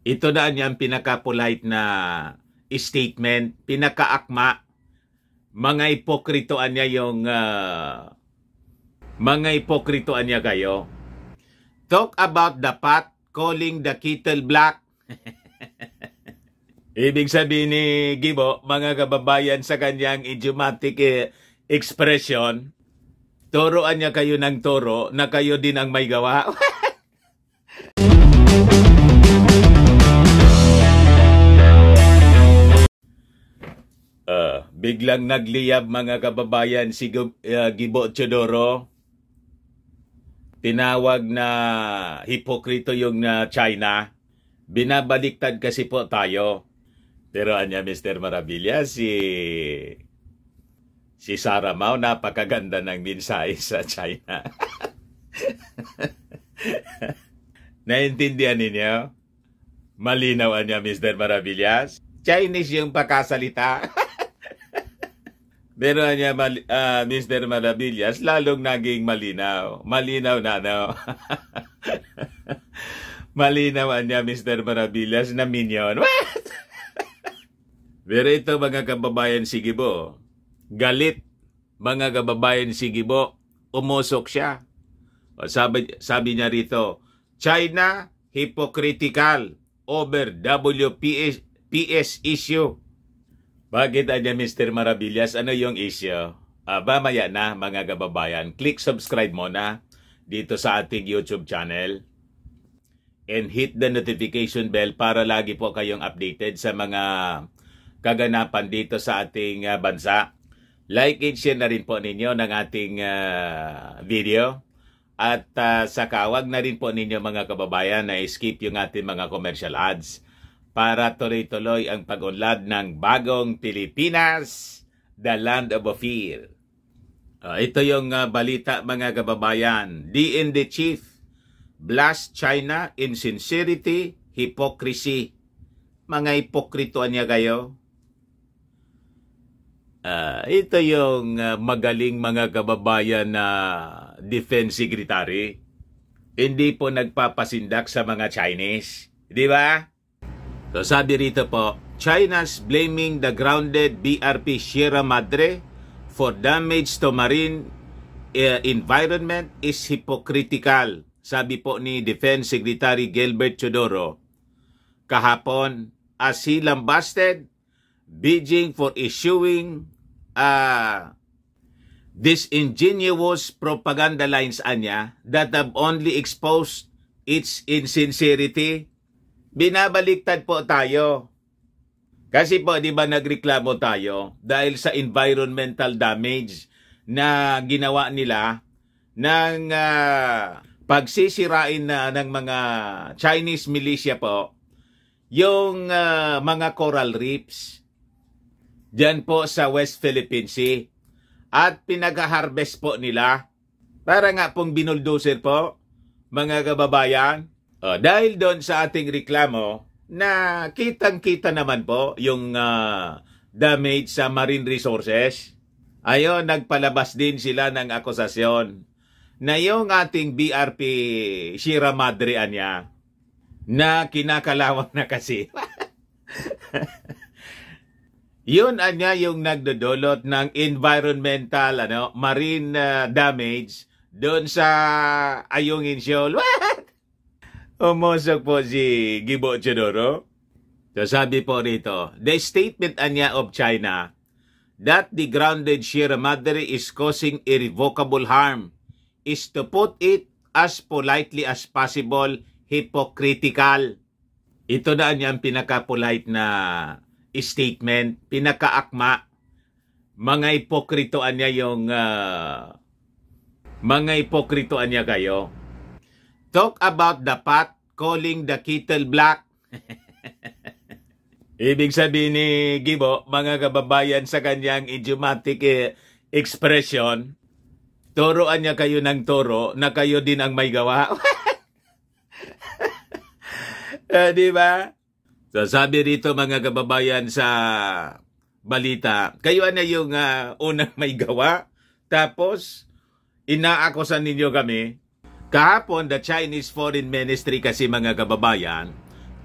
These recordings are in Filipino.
Ito na niyang pinaka-polite na statement, pinaka-akma. Mga ipokritoan niya yung uh, mga ipokritoan niya kayo. Talk about the pot calling the kettle black. Ibig sabihin ni Gibo, mga kababayan sa kanyang idiomatic eh, expression, turoan niya kayo ng toro na kayo din ang may gawa. Biglang nagliyab mga kababayan si uh, Gibo Chodoro. Tinawag na hipokrito yung uh, China. Binabaliktad kasi po tayo. Pero anya Mr. Marabilia, si si Sara Mao, napakaganda ng mensahe sa China. Naintindihan ninyo? Malinaw niya, Mr. Maravillas? Chinese yung pakasalita. niya, mali, uh, ah, Mr. Maravillas, lalong naging malinaw. Malinaw na, no? malinaw niya, Mr. Maravillas, na minion. What? Pero ito, mga kababayan, si Gibo. Galit, mga kababayan, si Gibo. Umusok siya. O sabi, sabi niya rito, China hypocritical over WPS PS issue bakit adya ah, Mr. Marabillas? Ano yung issue? Aba, ah, maya na mga kababayan. Click subscribe mo na dito sa ating YouTube channel. And hit the notification bell para lagi po kayong updated sa mga kaganapan dito sa ating ah, bansa. Like and share na rin po ninyo ng ating uh, video. At uh, sa kawag na rin po ninyo mga kababayan na skip yung ating mga commercial ads para tuloy-tuloy ang pag-unlad ng bagong Pilipinas, the land of fear. Uh, ah, ito yung uh, balita mga kababayan. DND Chief blast China in sincerity, hypocrisy. Mga hipokritoan niya kayo. Uh, ito yung uh, magaling mga kababayan na defense secretary. Hindi po nagpapasindak sa mga Chinese. Di ba? So sabi rito po, China's blaming the grounded BRP Sierra Madre for damage to marine uh, environment is hypocritical. Sabi po ni Defense Secretary Gilbert Chodoro kahapon as he lambasted Beijing for issuing uh, ah, this ingenious propaganda lines anya that have only exposed its insincerity binabaliktad po tayo. Kasi po, di ba nagreklamo tayo dahil sa environmental damage na ginawa nila ng uh, pagsisirain na ng mga Chinese militia po yung uh, mga coral reefs diyan po sa West Philippine Sea at pinag-harvest po nila para nga pong binuldoser po mga kababayan Uh, dahil doon sa ating reklamo, na kitang-kita naman po yung uh, damage sa marine resources. Ayon, nagpalabas din sila ng akusasyon na yung ating BRP Shira Madre niya na kinakalawang na kasi. Yun anya yung nagdodolot ng environmental ano marine uh, damage doon sa Ayungin Shoal. Umosok po si Gibo Chodoro. So sabi po rito, the statement anya of China that the grounded Sierra Madre is causing irrevocable harm is to put it as politely as possible hypocritical. Ito na ang pinaka-polite na statement, pinaka-akma. Mga ipokritoan niya yung uh, mga ipokritoan niya kayo. Talk about the path calling the kettle black. Ibig sabihin ni Gibo, mga kababayan sa kanyang idiomatic eh, expression, turoan niya kayo ng toro na kayo din ang may gawa. eh, di ba? So sabi rito mga kababayan sa balita, kayo na yung uh, unang may gawa, tapos inaakusan ninyo kami Kahapon, the Chinese Foreign Ministry kasi mga kababayan,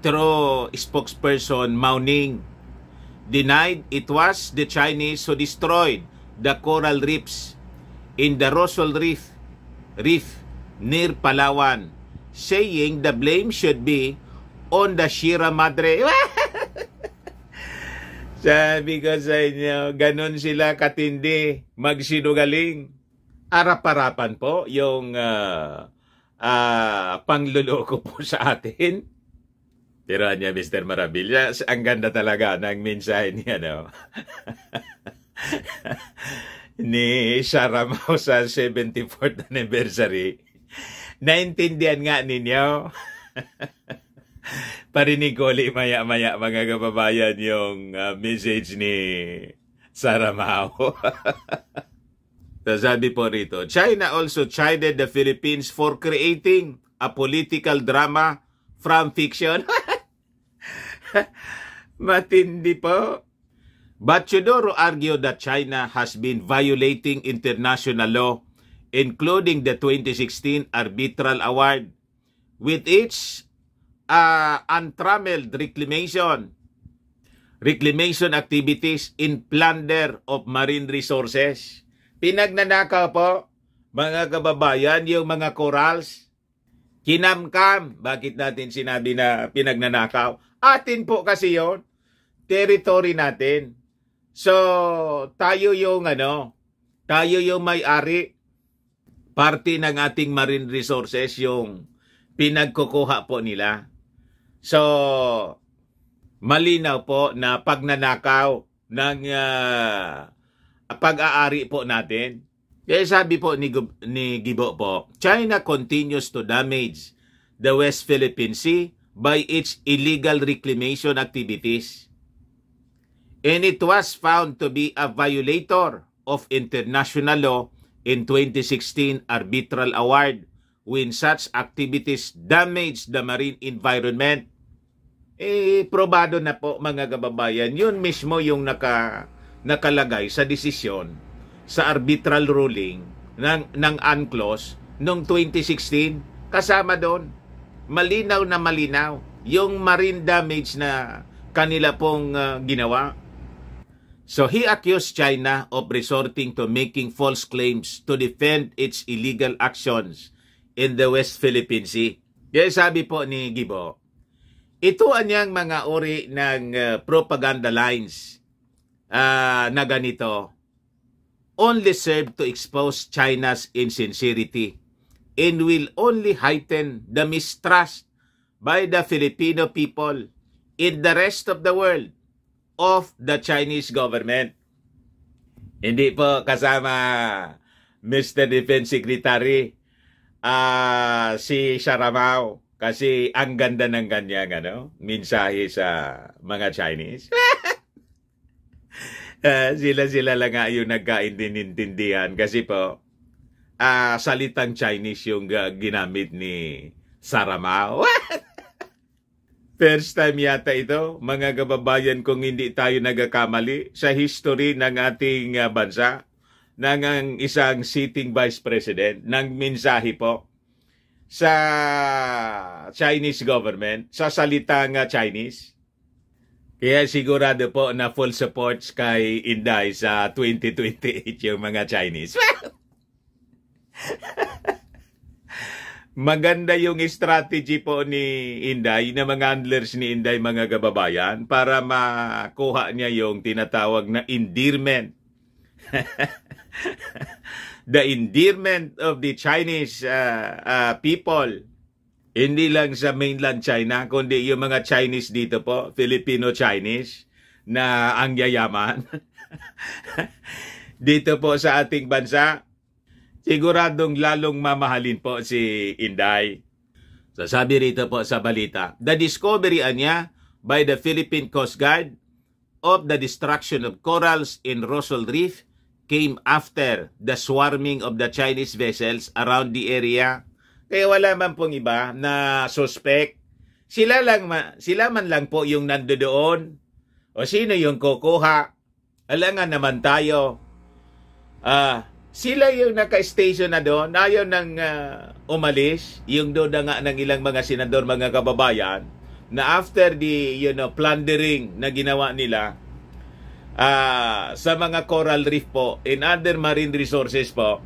through spokesperson Mao Ning, denied it was the Chinese who destroyed the coral reefs in the Rosal Reef, Reef near Palawan, saying the blame should be on the Shira Madre. Sabi ko sa inyo, ganun sila katindi, magsinungaling. Arap-arapan po yung uh, uh, pangluloko po sa atin. Pero niya, Mr. Maravilla, ang ganda talaga ng mensahe niya, no? ni Sarah Mau sa 74th anniversary. Naintindihan nga ninyo. Parinig ko ulit maya-maya mga kababayan yung uh, message ni Sarah Mau. Sabi po rito, China also chided the Philippines for creating a political drama from fiction. Matindi po. But Chodoro argued that China has been violating international law, including the 2016 Arbitral Award, with its uh, untrammeled reclamation reclamation activities in plunder of marine resources. Pinagnanakaw po, mga kababayan, yung mga corals. Kinamkam. Bakit natin sinabi na pinagnanakaw? Atin po kasi yon Territory natin. So, tayo yung ano, tayo yung may-ari. Parte ng ating marine resources yung pinagkukuha po nila. So, malinaw po na pagnanakaw ng uh, pag-aari po natin. Kaya sabi po ni, ni Gibo po, China continues to damage the West Philippine Sea by its illegal reclamation activities. And it was found to be a violator of international law in 2016 arbitral award when such activities damage the marine environment. Eh, probado na po mga kababayan. Yun mismo yung naka nakalagay sa desisyon sa arbitral ruling ng, ng UNCLOS noong 2016. Kasama doon, malinaw na malinaw yung marine damage na kanila pong uh, ginawa. So he accused China of resorting to making false claims to defend its illegal actions in the West Philippine Sea. Kaya sabi po ni Gibo, ito anyang mga uri ng uh, propaganda lines uh, na ganito only serve to expose China's insincerity and will only heighten the mistrust by the Filipino people in the rest of the world of the Chinese government. Hindi po kasama Mr. Defense Secretary uh, si Sharamao kasi ang ganda ng kanyang ano, minsahe sa mga Chinese. uh, eh, sila-sila lang nga yung nagkaintindihan kasi po uh, salitang Chinese yung uh, ginamit ni Sarama. First time yata ito, mga kababayan, kung hindi tayo nagkakamali sa history ng ating uh, bansa ng ang isang sitting vice president ng mensahe po sa Chinese government, sa salitang uh, Chinese. Kaya sigurado po na full support kay Inday sa 2028 yung mga Chinese. Maganda yung strategy po ni Inday, na mga handlers ni Inday mga gababayan, para makuha niya yung tinatawag na endearment. the endearment of the Chinese uh, uh, people hindi lang sa mainland China, kundi yung mga Chinese dito po, Filipino-Chinese, na ang yayaman. dito po sa ating bansa, siguradong lalong mamahalin po si Inday. Sasabi rito po sa balita, the discovery niya by the Philippine Coast Guard of the destruction of corals in Rosal Reef came after the swarming of the Chinese vessels around the area kaya wala man pong iba na suspect. Sila, lang ma- sila man lang po yung nandoon. O sino yung kukuha? Alangan naman tayo. Ah, sila yung naka-station na doon, ayaw nang uh, umalis, yung doon nga ng ilang mga senador, mga kababayan, na after the you know, plundering na ginawa nila uh, sa mga coral reef po, in other marine resources po,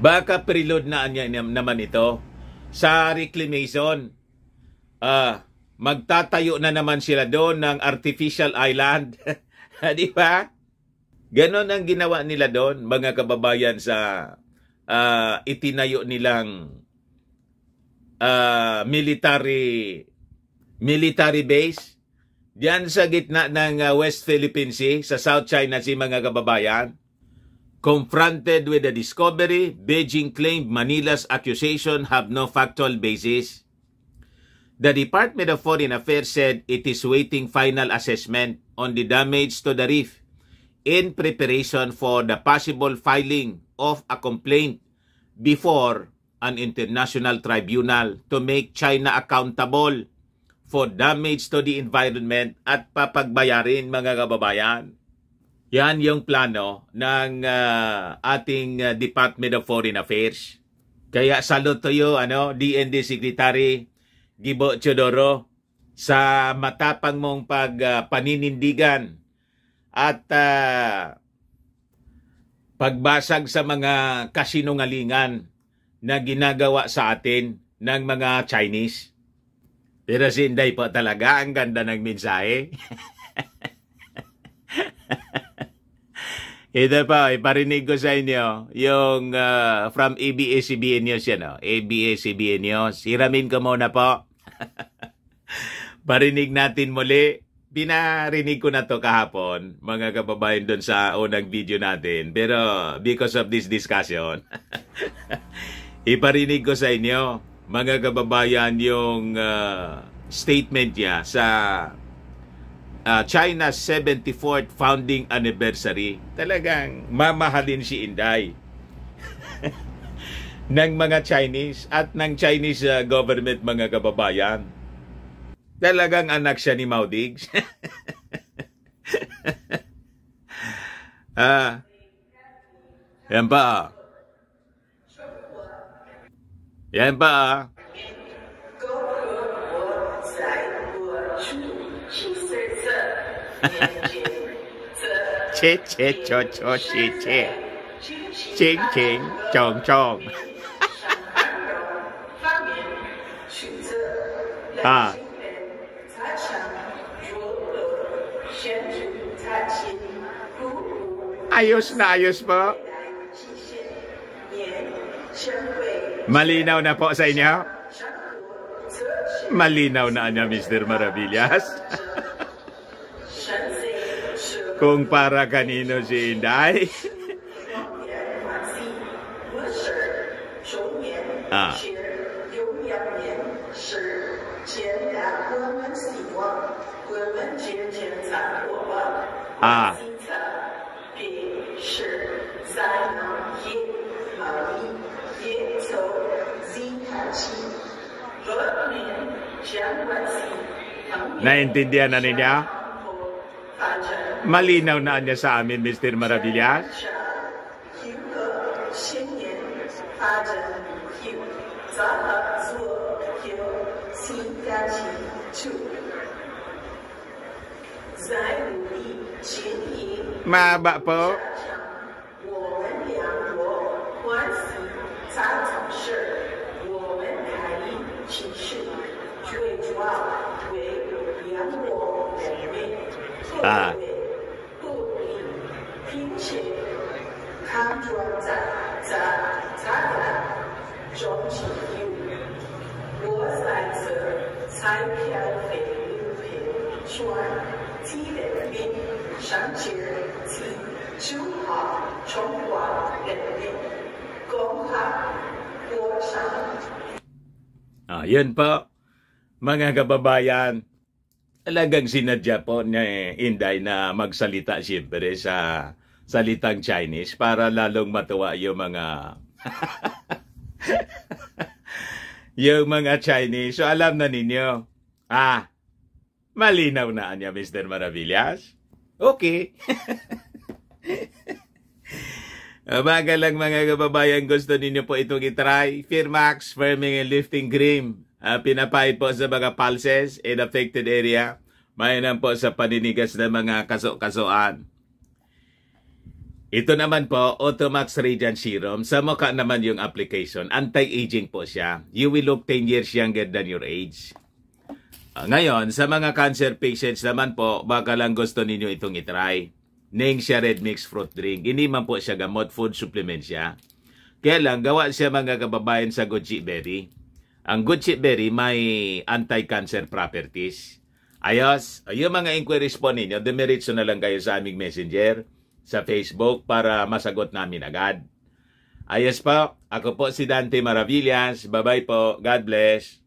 Baka preload na niya naman ito sa reclamation. Ah, uh, magtatayo na naman sila doon ng artificial island. Di ba? Ganon ang ginawa nila doon, mga kababayan, sa uh, itinayo nilang uh, military military base diyan sa gitna ng ah, West Philippine Sea, sa South China Sea, mga kababayan. Confronted with the discovery, Beijing claimed Manila's accusation have no factual basis. The Department of Foreign Affairs said it is waiting final assessment on the damage to the reef in preparation for the possible filing of a complaint before an international tribunal to make China accountable for damage to the environment at papagbayarin mga kababayan. Yan yung plano ng uh, ating uh, Department of Foreign Affairs. Kaya salute to you, ano, DND Secretary Gibo Chodoro sa matapang mong pagpaninindigan ah, uh, at uh, pagbasag sa mga kasinungalingan na ginagawa sa atin ng mga Chinese. Pero si Inday po talaga, ang ganda ng mensahe. Ito pa, iparinig ko sa inyo yung uh, from ABS-CBN News yan. Oh. ABS-CBN News. Hiramin ko muna po. Parinig natin muli. Binarinig ko na to kahapon, mga kababayan doon sa unang video natin. Pero because of this discussion, iparinig ko sa inyo, mga kababayan, yung uh, statement niya sa uh, ah, China's 74th founding anniversary. Talagang mamahalin si Inday ng mga Chinese at ng Chinese uh, government mga kababayan. Talagang anak siya ni Mao Diggs. ah, yan pa ah. Yan pa ah. che che cho cho che che ching ching chong chong à ah. ayos na ayos po malinaw na po sa inyo malinaw na niya Mr. Maravillas kung para kanino xin à. à. Inday. ah. Ah. Naintindihan na ninyo? Malinaw na niya sa amin, Mr. Maravillas. Mahaba po. Ah. Ah, yun po, mga kababayan, talagang sinadya po ni Inday na magsalita siyempre sa salitang Chinese para lalong matuwa yung mga yung mga Chinese. So alam na ninyo, ah, malinaw na niya Mr. Maravillas. Okay. Umaga ah, lang mga kababayan, gusto ninyo po itong itry. Firmax Firming and Lifting Cream. Uh, ah, pinapahid po sa mga pulses in affected area. Mayanan po sa paninigas ng mga kaso-kasoan. Ito naman po, Automax Radiant Serum. Sa mukha naman yung application. Anti-aging po siya. You will look 10 years younger than your age. Uh, ngayon, sa mga cancer patients naman po, baka lang gusto ninyo itong itry. Ning siya red mixed fruit drink. Hindi man po siya gamot, food supplement siya. Kaya lang, gawa siya mga kababayan sa goji berry. Ang goji berry may anti-cancer properties. Ayos, yung mga inquiries po ninyo, demeritso na lang kayo sa aming messenger, sa Facebook, para masagot namin agad. Ayos po, ako po si Dante Maravillas. Bye-bye po. God bless.